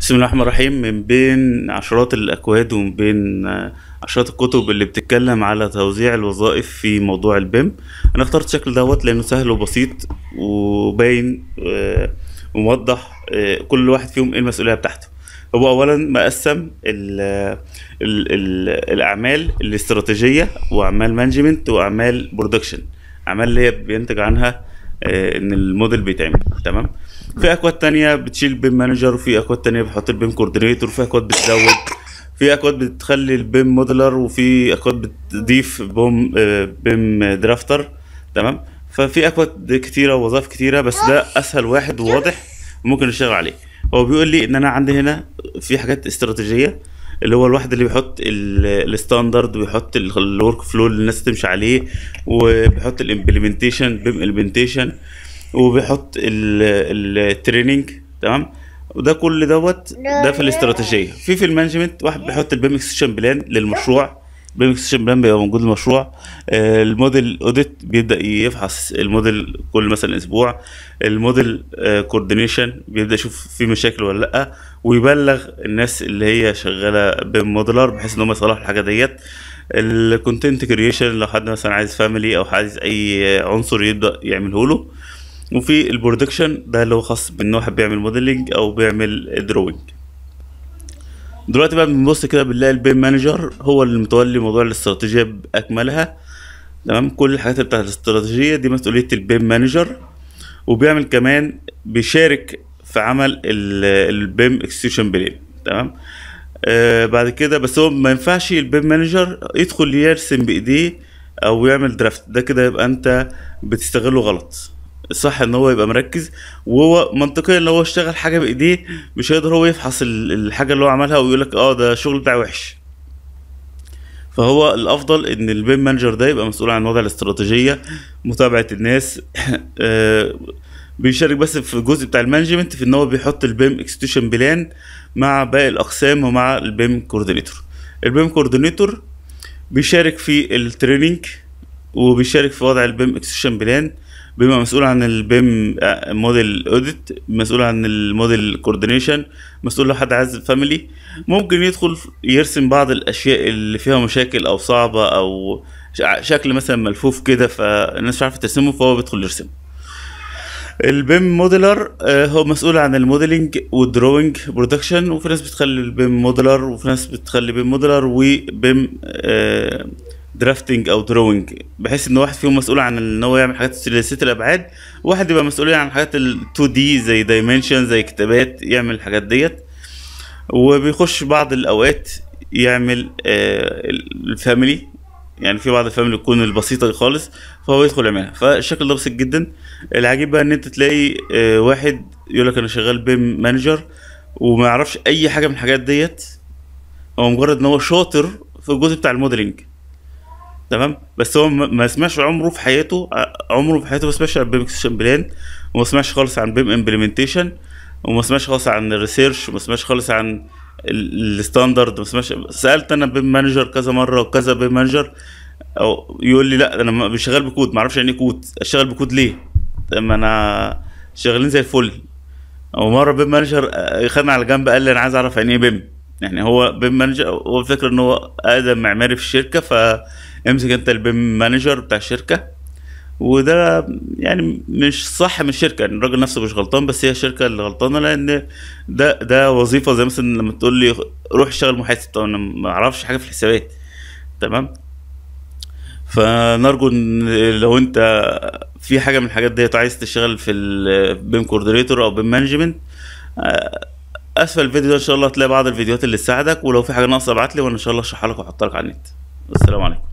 بسم الله الرحمن الرحيم من بين عشرات الأكواد ومن بين عشرات الكتب اللي بتتكلم على توزيع الوظائف في موضوع البيم أنا اخترت الشكل دوت لأنه سهل وبسيط وباين آه، وموضح آه، كل واحد فيهم إيه المسؤولية بتاعته هو اولا مقسم الـ الـ الـ الاعمال الاستراتيجيه واعمال مانجمنت واعمال برودكشن اعمال اللي هي بينتج عنها آه، ان الموديل بيتعمل تمام في اكواد تانية بتشيل بيم مانجر وفي اكواد تانية بتحط البيم كوردينيتور وفي اكواد بتزود في اكواد بتخلي البيم موديلر وفي اكواد بتضيف بوم بيم درافتر تمام ففي اكواد كتيره ووظائف كتيره بس ده اسهل واحد وواضح ممكن نشتغل عليه هو بيقول لي ان انا عندي هنا في حاجات استراتيجيه اللي هو الواحد اللي بيحط الستاندرد ويحط الورك فلو اللي الناس تمشي عليه وبيحط الامبلمنتيشن بالامبلمنتيشن وبيحط التريننج تمام وده كل دوت ده في الاستراتيجيه في في المانجمنت واحد بيحط البيم اكسشن بلان للمشروع بريمكسيشن بلان بيبقى موجود المشروع آه، الموديل اوديت بيبدا يفحص الموديل كل مثلا اسبوع الموديل كوردينيشن آه، بيبدا يشوف في مشاكل ولا لا ويبلغ الناس اللي هي شغاله بموديلر بحيث ان هم يصلحوا الحاجه ديت الكونتنت كرييشن لو حد مثلا عايز فاميلي او عايز اي عنصر يبدا يعمله له وفي البرودكشن ده اللي هو خاص بان هو بيعمل موديلنج او بيعمل دروينج دلوقتي بقى بنبص كده بنلاقي البيم مانجر هو اللي متولي موضوع الاستراتيجيه باكملها تمام كل الحاجات بتاعت الاستراتيجيه دي مسؤوليه البيم مانجر وبيعمل كمان بيشارك في عمل البيم اكسكيوشن بلان تمام آه بعد كده بس هو ما ينفعش البيم مانجر يدخل يرسم بايديه او يعمل درافت ده كده يبقى انت بتستغله غلط الصح ان هو يبقى مركز وهو منطقيا لو هو اشتغل حاجه بايديه مش هيقدر هو يفحص الحاجه اللي هو عملها ويقول لك اه ده الشغل بتاعي وحش فهو الافضل ان البيم مانجر ده يبقى مسؤول عن وضع الاستراتيجيه متابعه الناس آه، بيشارك بس في الجزء بتاع المانجمنت في ان هو بيحط البيم اكستيشن بلان مع باقي الاقسام ومع البيم كوردينيتور البيم كوردينيتور بيشارك في التريننج وبيشارك في وضع البيم اكستيشن بلان بما مسؤول عن البيم موديل اوديت مسؤول عن الموديل كوردينيشن مسؤول لو حد عايز فاميلي ممكن يدخل يرسم بعض الاشياء اللي فيها مشاكل او صعبه او شكل مثلا ملفوف كده فالناس مش عارفه ترسمه فهو بيدخل يرسم البيم موديلر آه، هو مسؤول عن الموديلنج والدروينج برودكشن وفي ناس بتخلي البيم موديلر وفي ناس بتخلي بيم موديلر وبيم درافتنج او دروينج بحيث ان واحد فيهم مسؤول عن ان هو يعمل حاجات ثلاثيه الابعاد وواحد يبقى مسؤول عن حاجات ال 2 دي زي دايمنشن زي كتابات يعمل الحاجات ديت وبيخش بعض الاوقات يعمل آه الفاميلي يعني في بعض الفاميلي تكون البسيطه خالص فهو يدخل يعملها فالشكل ده بسيط جدا العجيب بقى ان انت تلاقي آه واحد يقول لك انا شغال بيم مانجر وما يعرفش اي حاجه من الحاجات ديت هو مجرد ان هو شاطر في الجزء بتاع الموديلنج تمام بس هو ما سمعش عمره في حياته آه، عمره في حياته ما سمعش عن بيم اكستنشن بلان وما سمعش خالص عن بيم امبلمنتيشن وما سمعش خالص عن الريسيرش وما سمعش خالص عن الستاندرد ما سمعش سالت انا بيم مانجر كذا مره وكذا بيم مانجر او يقول لي لا انا مش شغال بكود ما اعرفش يعني ايه كود اشتغل بكود ليه ما انا شغالين زي الفل او مره بيم مانجر آه، خدنا على جنب قال لي انا عايز اعرف يعني ايه بيم يعني هو بيم مانجر هو الفكره ان هو ادم معماري في الشركه ف امسك انت البيم مانجر بتاع الشركه وده يعني مش صح من الشركه يعني الراجل نفسه مش غلطان بس هي الشركه اللي غلطانه لان ده ده وظيفه زي مثلا لما تقول لي روح اشتغل محاسب طب انا ما اعرفش حاجه في الحسابات تمام فنرجو ان لو انت في حاجه من الحاجات ديت عايز تشتغل في البيم كوردينيتور او بيم مانجمنت آه، اسفل الفيديو ده ان شاء الله هتلاقي بعض الفيديوهات اللي تساعدك ولو في حاجه ناقصه ابعت لي وانا ان شاء الله اشرحها لك واحطها لك على النت والسلام عليكم